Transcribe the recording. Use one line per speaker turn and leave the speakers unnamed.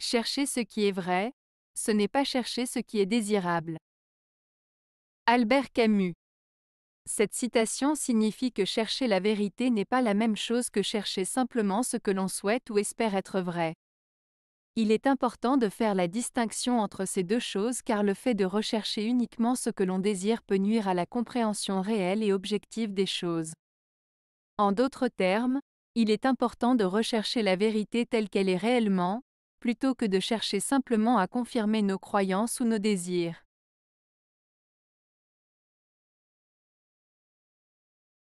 Chercher ce qui est vrai, ce n'est pas chercher ce qui est désirable. Albert Camus. Cette citation signifie que chercher la vérité n'est pas la même chose que chercher simplement ce que l'on souhaite ou espère être vrai. Il est important de faire la distinction entre ces deux choses car le fait de rechercher uniquement ce que l'on désire peut nuire à la compréhension réelle et objective des choses. En d'autres termes, il est important de rechercher la vérité telle qu'elle est réellement, plutôt que de chercher simplement à confirmer nos croyances ou nos désirs.